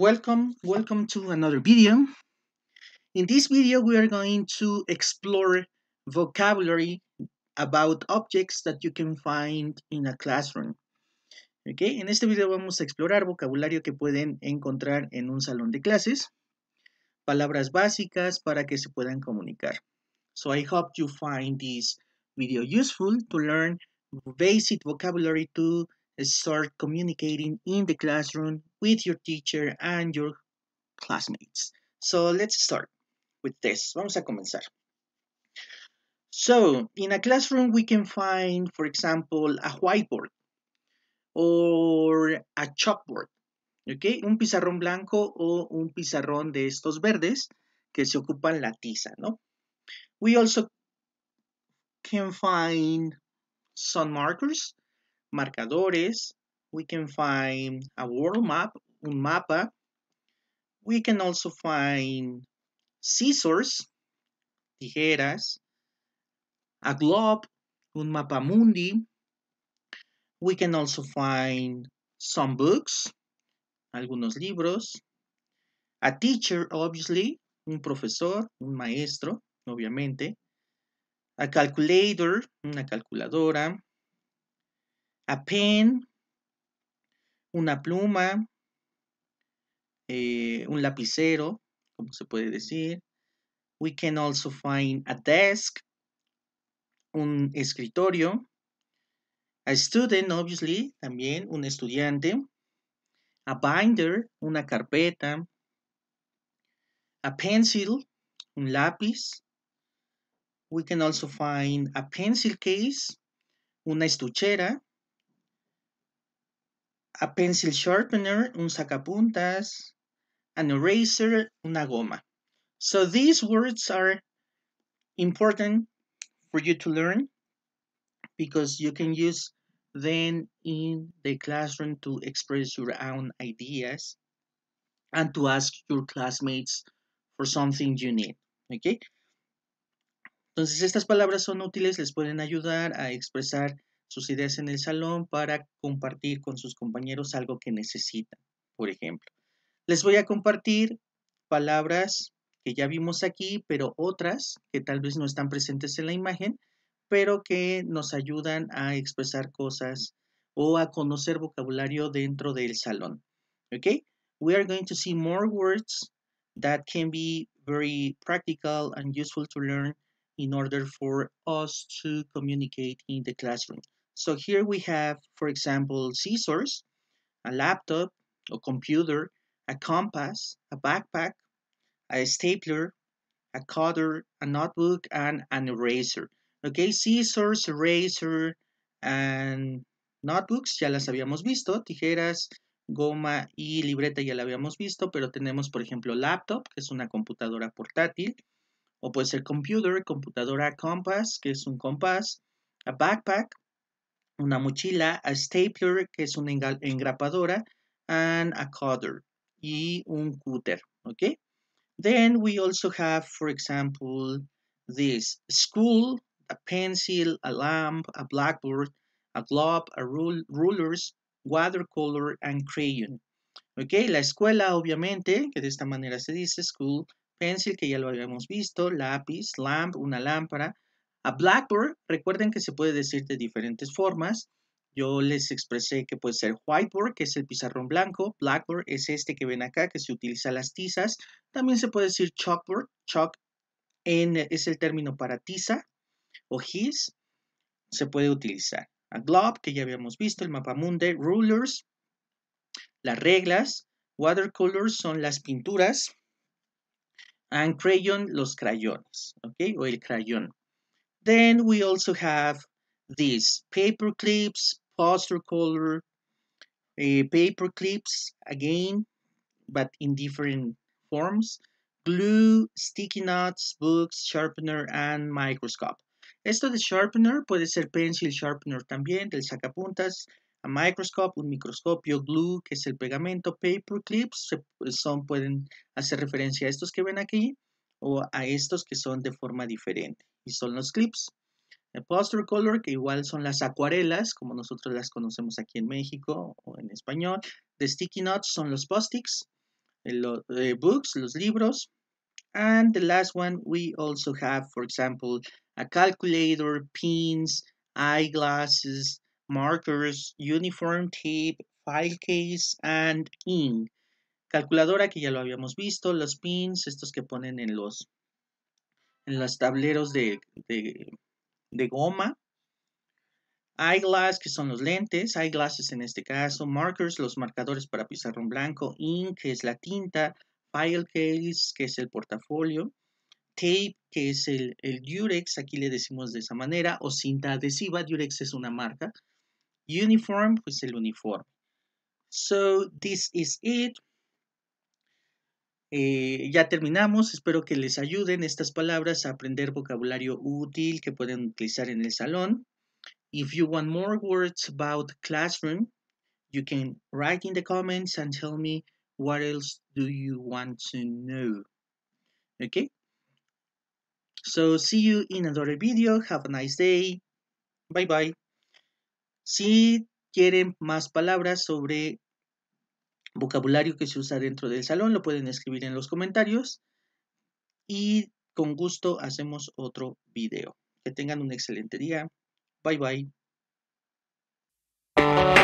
Welcome, welcome to another video. In this video we are going to explore vocabulary about objects that you can find in a classroom. Okay, en este video vamos a explorar vocabulario que pueden encontrar en un salón de clases, palabras básicas para que se puedan comunicar. So I hope you find this video useful to learn basic vocabulary to start communicating in the classroom with your teacher and your classmates. So let's start with this. Vamos a comenzar. So, in a classroom, we can find, for example, a whiteboard or a chalkboard, Okay, Un pizarrón blanco o un pizarrón de estos verdes que se ocupan la tiza, ¿no? We also can find some markers marcadores. We can find a world map, un mapa. We can also find scissors, tijeras, a globe, un mapa mundi. We can also find some books, algunos libros, a teacher, obviously, un profesor, un maestro, obviamente, a calculator, una calculadora, a pen, una pluma, eh, un lapicero, como se puede decir. We can also find a desk, un escritorio, a student, obviously, también un estudiante, a binder, una carpeta, a pencil, un lápiz. We can also find a pencil case, una estuchera, a pencil sharpener, un sacapuntas, an eraser, una goma. So these words are important for you to learn because you can use them in the classroom to express your own ideas and to ask your classmates for something you need. Okay? Entonces estas palabras son útiles, les pueden ayudar a expresar sus ideas en el salón para compartir con sus compañeros algo que necesitan, por ejemplo. Les voy a compartir palabras que ya vimos aquí, pero otras que tal vez no están presentes en la imagen, pero que nos ayudan a expresar cosas o a conocer vocabulario dentro del salón. ¿Ok? We are going to see more words that can be very practical and useful to learn in order for us to communicate in the classroom. So here we have, for example, scissors, a laptop, a computer, a compass, a backpack, a stapler, a cutter, a notebook, and an eraser. Okay, scissors, eraser, and notebooks, ya las habíamos visto, tijeras, goma y libreta ya la habíamos visto, pero tenemos, por ejemplo, laptop, que es una computadora portátil, o puede ser computer, computadora compass, que es un compás, a backpack, una mochila, a stapler, que es una engrapadora, and a cutter, y un cutter, okay? Then we also have, for example, this school, a pencil, a lamp, a blackboard, a globe, a ruler, rulers, watercolor, and crayon. ¿Ok? La escuela, obviamente, que de esta manera se dice school, pencil, que ya lo habíamos visto, lápiz, lamp, una lámpara, a blackboard, recuerden que se puede decir de diferentes formas. Yo les expresé que puede ser whiteboard, que es el pizarrón blanco. Blackboard es este que ven acá, que se utiliza las tizas. También se puede decir chalkboard. Chalk es el término para tiza o his. Se puede utilizar. A glob, que ya habíamos visto, el mapa Rulers, las reglas. Watercolors son las pinturas. And crayon, los crayones, ¿ok? O el crayón. Then we also have these paper clips, poster color, paper clips again, but in different forms, glue, sticky nuts, books, sharpener, and microscope. Esto de sharpener puede ser pencil sharpener también, del sacapuntas, a microscope, un microscopio, glue, que es el pegamento, paper clips, se, son, pueden hacer referencia a estos que ven aquí, o a estos que son de forma diferente y son los clips. El poster color, que igual son las acuarelas, como nosotros las conocemos aquí en México o en español. The sticky notes son los post-its, eh, los eh, books, los libros. And the last one, we also have, for example, a calculator, pins, eyeglasses, markers, uniform tape, file case, and ink. Calculadora, que ya lo habíamos visto, los pins, estos que ponen en los, en los tableros de, de, goma. Eyeglass, que son los lentes, eyeglasses en este caso, markers, los marcadores para pizarrón blanco, ink, que es la tinta, file case, que es el portafolio, tape, que es el, el, durex, aquí le decimos de esa manera, o cinta adhesiva, durex es una marca, uniform, pues el uniforme. So, this is it. Eh, ya terminamos, espero que les ayuden estas palabras a aprender vocabulario útil que pueden utilizar en el salón. If you want more words about classroom, you can write in the comments and tell me what else do you want to know. Okay? So see you in another video. Have a nice day. Bye bye. Si quieren más palabras sobre vocabulario que se usa dentro del salón, lo pueden escribir en los comentarios y con gusto hacemos otro video. Que tengan un excelente día. Bye bye.